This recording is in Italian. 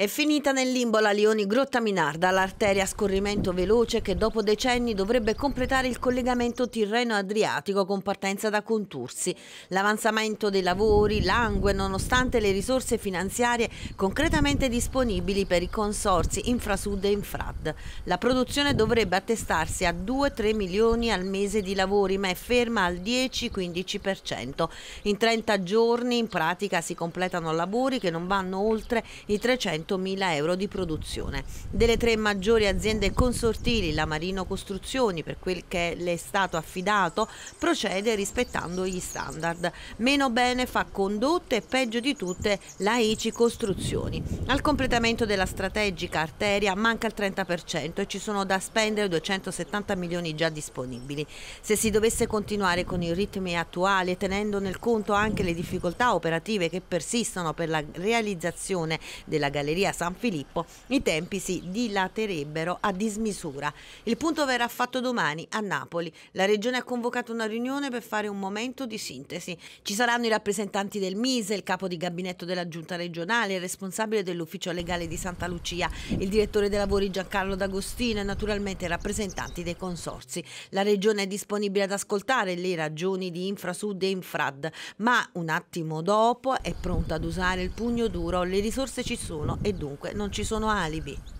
È finita nel limbo la Lioni-Grotta Minarda, l'arteria a scorrimento veloce che dopo decenni dovrebbe completare il collegamento Tirreno-Adriatico con partenza da Contursi. L'avanzamento dei lavori langue nonostante le risorse finanziarie concretamente disponibili per i consorzi Infrasud e Infrad. La produzione dovrebbe attestarsi a 2-3 milioni al mese di lavori ma è ferma al 10-15%. In 30 giorni in pratica si completano lavori che non vanno oltre i 300 300.000 euro di produzione. Delle tre maggiori aziende consortili, la Marino Costruzioni, per quel che le è stato affidato, procede rispettando gli standard. Meno bene fa condotte e peggio di tutte la ICI Costruzioni. Al completamento della strategica arteria manca il 30% e ci sono da spendere 270 milioni già disponibili. Se si dovesse continuare con i ritmi attuali, tenendo nel conto anche le difficoltà operative che persistono per la realizzazione della galleria Galleria San Filippo, i tempi si dilaterebbero a dismisura. Il punto verrà fatto domani a Napoli. La Regione ha convocato una riunione per fare un momento di sintesi. Ci saranno i rappresentanti del Mise, il capo di gabinetto della Giunta regionale, il responsabile dell'ufficio legale di Santa Lucia, il direttore dei lavori Giancarlo D'Agostino e naturalmente i rappresentanti dei consorsi. La Regione è disponibile ad ascoltare le ragioni di Infrasud e Infrad, ma un attimo dopo è pronta ad usare il pugno duro. Le risorse ci sono e dunque non ci sono alibi.